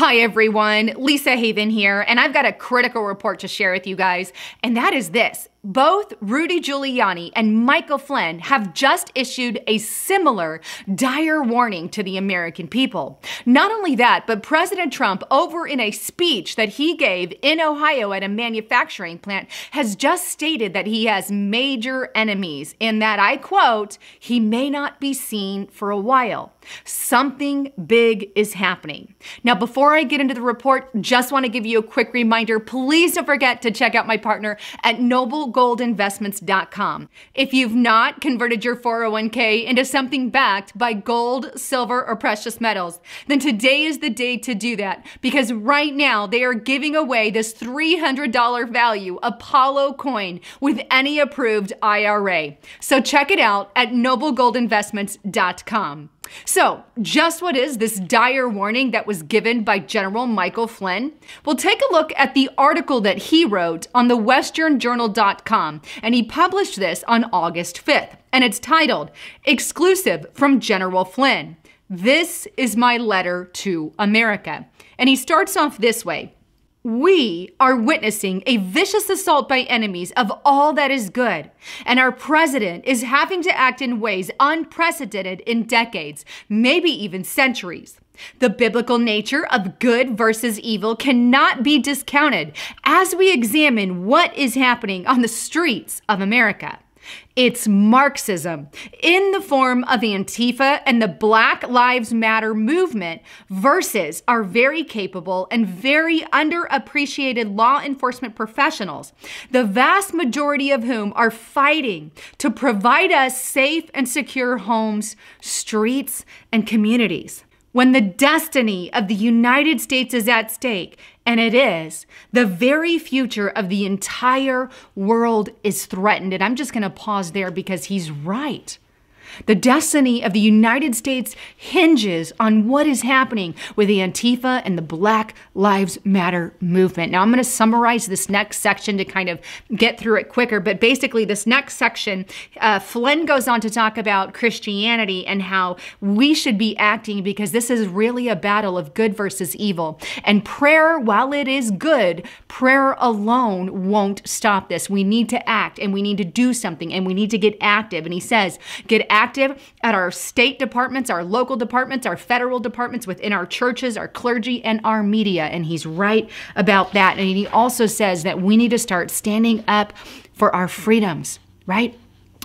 Hi everyone, Lisa Haven here, and I've got a critical report to share with you guys, and that is this. Both Rudy Giuliani and Michael Flynn have just issued a similar dire warning to the American people. Not only that, but President Trump, over in a speech that he gave in Ohio at a manufacturing plant, has just stated that he has major enemies and that, I quote, he may not be seen for a while. Something big is happening. Now, before I get into the report, just want to give you a quick reminder. Please don't forget to check out my partner at Noble simplegoldinvestments.com. If you've not converted your 401k into something backed by gold, silver, or precious metals, then today is the day to do that because right now they are giving away this $300 value Apollo coin with any approved IRA. So check it out at noblegoldinvestments.com. So, just what is this dire warning that was given by General Michael Flynn? Well, take a look at the article that he wrote on the westernjournal.com, and he published this on August 5th, and it's titled Exclusive from General Flynn. This is my letter to America. And he starts off this way. We are witnessing a vicious assault by enemies of all that is good, and our president is having to act in ways unprecedented in decades, maybe even centuries. The biblical nature of good versus evil cannot be discounted as we examine what is happening on the streets of America. It's Marxism in the form of Antifa and the Black Lives Matter movement versus our very capable and very underappreciated law enforcement professionals, the vast majority of whom are fighting to provide us safe and secure homes, streets, and communities. When the destiny of the United States is at stake, and it is. The very future of the entire world is threatened. And I'm just going to pause there because he's right. The destiny of the United States hinges on what is happening with the Antifa and the Black Lives Matter movement. Now, I'm going to summarize this next section to kind of get through it quicker, but basically, this next section, uh, Flynn goes on to talk about Christianity and how we should be acting because this is really a battle of good versus evil. And prayer, while it is good, prayer alone won't stop this. We need to act and we need to do something and we need to get active. And he says, get active active at our state departments, our local departments, our federal departments, within our churches, our clergy, and our media. And he's right about that. And he also says that we need to start standing up for our freedoms, right?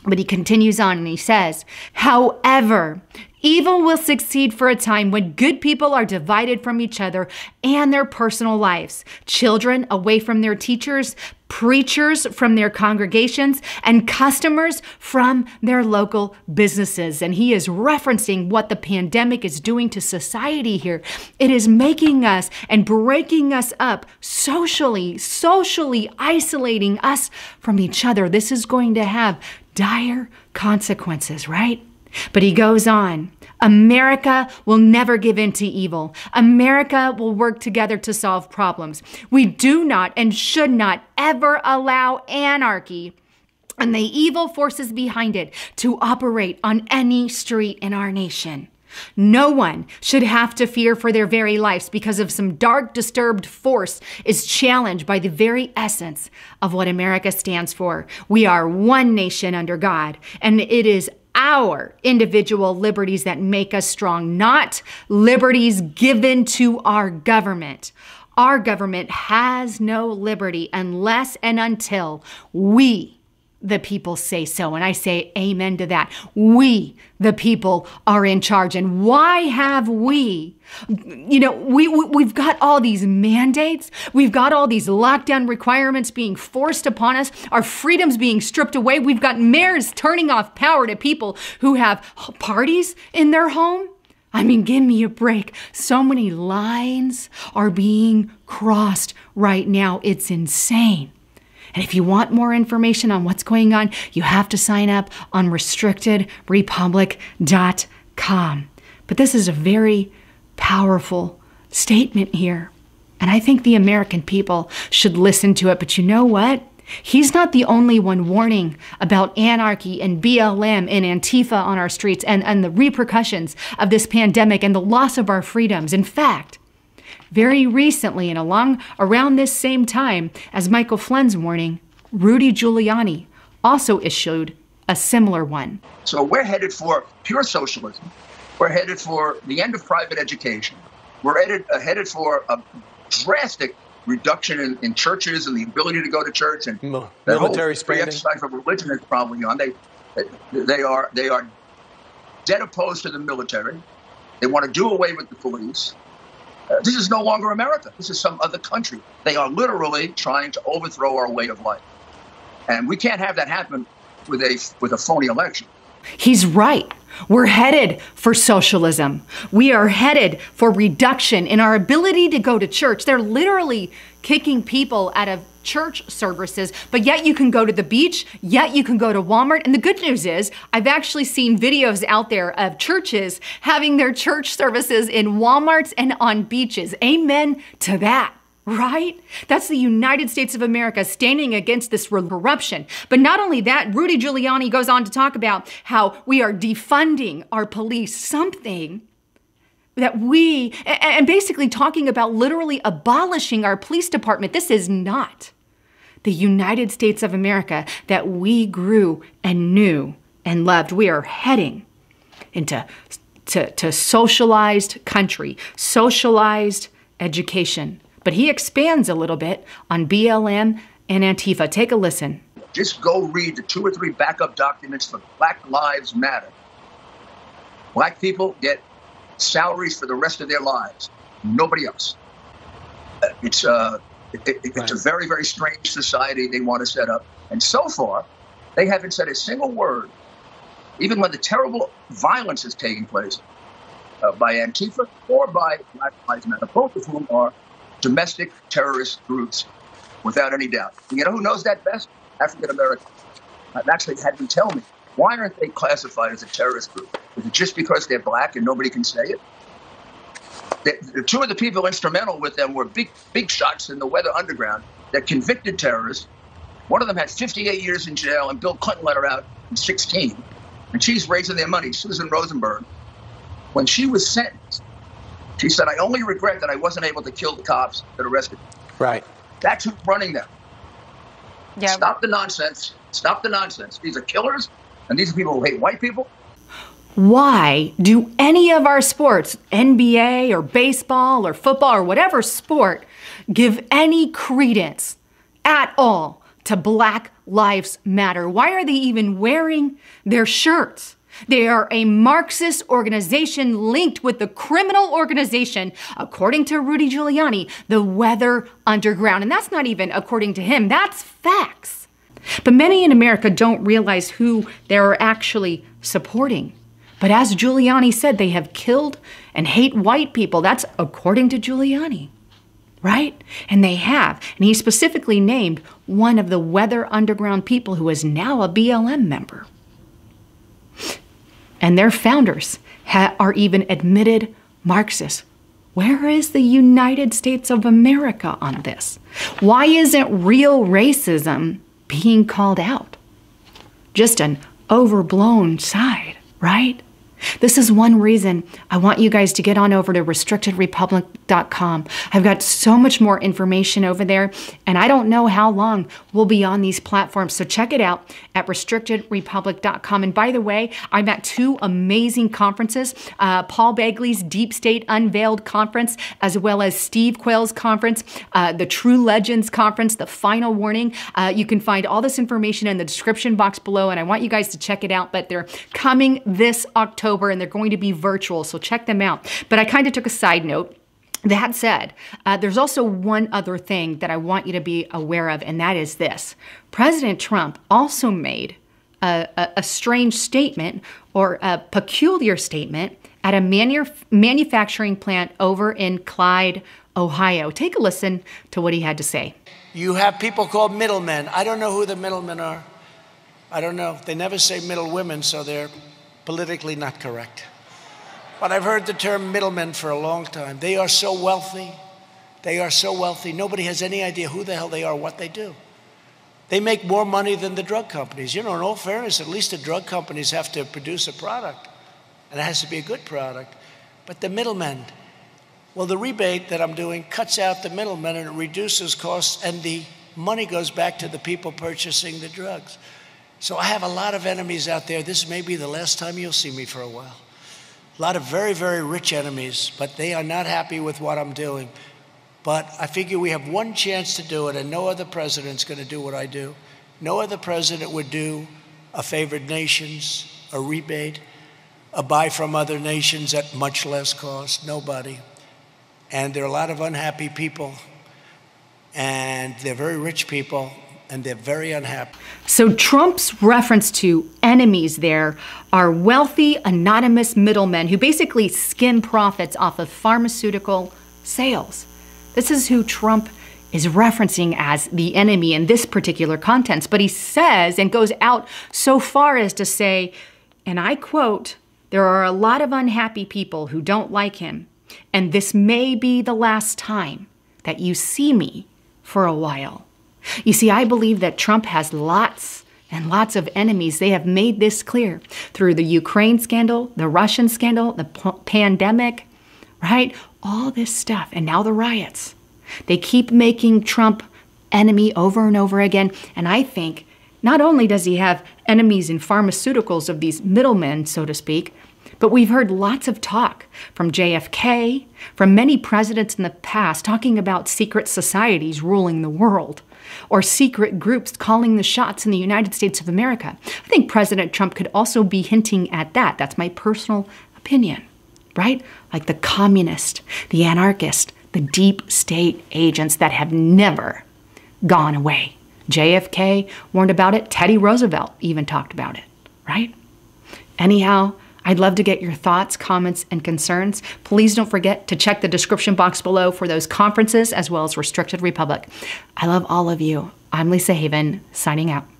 But he continues on and he says, however, Evil will succeed for a time when good people are divided from each other and their personal lives, children away from their teachers, preachers from their congregations, and customers from their local businesses. And he is referencing what the pandemic is doing to society here. It is making us and breaking us up socially, socially isolating us from each other. This is going to have dire consequences, right? But he goes on. America will never give in to evil. America will work together to solve problems. We do not and should not ever allow anarchy and the evil forces behind it to operate on any street in our nation. No one should have to fear for their very lives because of some dark, disturbed force is challenged by the very essence of what America stands for. We are one nation under God, and it is our individual liberties that make us strong, not liberties given to our government. Our government has no liberty unless and until we the people say so. And I say amen to that. We, the people, are in charge. And why have we? You know, we, we, have got all these mandates. We've got all these lockdown requirements being forced upon us, our freedoms being stripped away. We've got mayors turning off power to people who have parties in their home. I mean, give me a break. So many lines are being crossed right now. It's insane. And if you want more information on what's going on, you have to sign up on restrictedrepublic.com. But this is a very powerful statement here. And I think the American people should listen to it. But you know what? He's not the only one warning about anarchy and BLM and Antifa on our streets and, and the repercussions of this pandemic and the loss of our freedoms. In fact, very recently and along around this same time as Michael Flynn's warning, Rudy Giuliani also issued a similar one. So we're headed for pure socialism. We're headed for the end of private education. We're headed, uh, headed for a drastic reduction in, in, churches and the ability to go to church and Mil- that military whole exercise of religion is probably on. They, they are they are dead opposed to the military. They want to do away with the police this is no longer America. This is some other country. They are literally trying to overthrow our way of life. And we can't have that happen with a, with a phony election. He's right. We're headed for socialism. We are headed for reduction in our ability to go to church. They're literally kicking people out of church services, but yet you can go to the beach, yet you can go to Walmart. And the good news is, I've actually seen videos out there of churches having their church services in Walmarts and on beaches. Amen to that right? That's the United States of America standing against this corruption. But not only that, Rudy Giuliani goes on to talk about how we are defunding our police, something that we, and basically talking about literally abolishing our police department. This is not the United States of America that we grew and knew and loved. We are heading into to, to socialized country, socialized education. But he expands a little bit on BLM and Antifa. Take a listen. Just go read the two or three backup documents for Black Lives Matter. Black people get salaries for the rest of their lives. Nobody else. Uh, it's uh, it, it, it's a very, very strange society they want to set up. And so far, they haven't said a single word, even when the terrible violence is taking place uh, by Antifa or by Black Lives Matter, both of whom are domestic terrorist groups, without any doubt. And you know who knows that best? African Americans. I've uh, actually had them tell me. Why aren't they classified as a terrorist group? Is it just because they're black and nobody can say it? the, two of the people instrumental with them were big, big shots in the Weather Underground that convicted terrorists. One of them had 58 years in jail, and Bill Clinton let her out in 16. And she's raising their money, Susan Rosenberg. When she was sentenced, she said, I only regret that I wasn't able to kill the cops that arrested me. Right. That's who's running them. Yeah. Stop the nonsense. Stop the nonsense. These are killers, and these are people who hate white people, why do any of our sports, NBA or baseball or football or whatever sport, give any credence at all to Black Lives Matter? Why are they even wearing their shirts? They are a Marxist organization linked with the criminal organization, according to Rudy Giuliani, the Weather Underground. And that's not even according to him, that's facts. But many in America don't realize who they're actually supporting. But as Giuliani said, they have killed and hate white people. That's according to Giuliani, right? And they have. And he specifically named one of the Weather Underground people who is now a BLM member. And their founders are even admitted Marxists. Where is the United States of America on this? Why isn't real racism being called out? Just an overblown side, right? This is one reason I want you guys to get on over to restrictedrepublic.com. I've got so much more information over there, and I don't know how long we'll be on these platforms. So check it out at restrictedrepublic.com. And by the way, I'm at two amazing conferences uh, Paul Bagley's Deep State Unveiled Conference, as well as Steve Quayle's Conference, uh, the True Legends Conference, the Final Warning. Uh, you can find all this information in the description box below, and I want you guys to check it out. But they're coming this October. October, and they're going to be virtual, so check them out. But I kind of took a side note. That said, uh, there's also one other thing that I want you to be aware of, and that is this President Trump also made a, a, a strange statement or a peculiar statement at a manu manufacturing plant over in Clyde, Ohio. Take a listen to what he had to say. You have people called middlemen. I don't know who the middlemen are. I don't know. They never say middle women, so they're politically not correct. But I've heard the term middlemen for a long time. They are so wealthy. They are so wealthy. Nobody has any idea who the hell they are, what they do. They make more money than the drug companies. You know, in all fairness, at least the drug companies have to produce a product, and it has to be a good product. But the middlemen, well, the rebate that I'm doing cuts out the middlemen and it reduces costs, and the money goes back to the people purchasing the drugs. So I have a lot of enemies out there. This may be the last time you'll see me for a while. A lot of very, very rich enemies, but they are not happy with what I'm doing. But I figure we have one chance to do it, and no other president's going to do what I do. No other president would do a favored nations, a rebate, a buy from other nations at much less cost. Nobody. And there are a lot of unhappy people, and they're very rich people, and they're very unhappy. So Trump's reference to enemies there are wealthy, anonymous middlemen who basically skim profits off of pharmaceutical sales. This is who Trump is referencing as the enemy in this particular content. But he says and goes out so far as to say, and I quote, there are a lot of unhappy people who don't like him, and this may be the last time that you see me for a while. You see, I believe that Trump has lots and lots of enemies. They have made this clear through the Ukraine scandal, the Russian scandal, the pandemic, right? All this stuff. And now the riots. They keep making Trump enemy over and over again. And I think not only does he have enemies in pharmaceuticals of these middlemen, so to speak, but we've heard lots of talk from JFK, from many presidents in the past, talking about secret societies ruling the world or secret groups calling the shots in the United States of America. I think President Trump could also be hinting at that. That's my personal opinion, right? Like the communist, the anarchist, the deep state agents that have never gone away. JFK warned about it. Teddy Roosevelt even talked about it, right? Anyhow, I'd love to get your thoughts, comments, and concerns. Please don't forget to check the description box below for those conferences as well as Restricted Republic. I love all of you. I'm Lisa Haven, signing out.